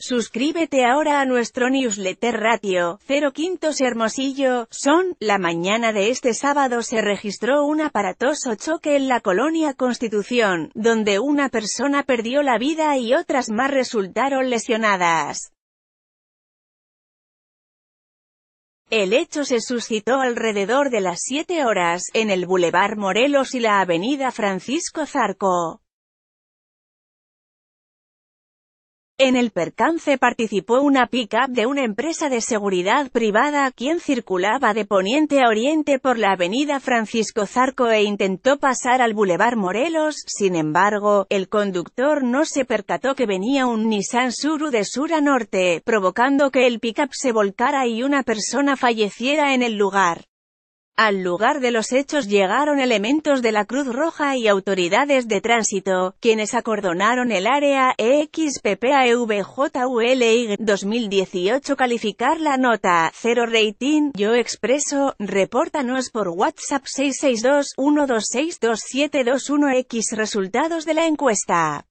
Suscríbete ahora a nuestro newsletter ratio, 0 Quintos Hermosillo, son, la mañana de este sábado se registró un aparatoso choque en la colonia Constitución, donde una persona perdió la vida y otras más resultaron lesionadas. El hecho se suscitó alrededor de las 7 horas, en el Boulevard Morelos y la Avenida Francisco Zarco. En el percance participó una pick-up de una empresa de seguridad privada, quien circulaba de poniente a oriente por la avenida Francisco Zarco e intentó pasar al Boulevard Morelos, sin embargo, el conductor no se percató que venía un Nissan Suru de sur a norte, provocando que el pick-up se volcara y una persona falleciera en el lugar. Al lugar de los hechos llegaron elementos de la Cruz Roja y autoridades de tránsito, quienes acordonaron el área exppaevjulig 2018 calificar la nota 0 rating Yo Expreso, repórtanos por WhatsApp 662 126 2721 X resultados de la encuesta.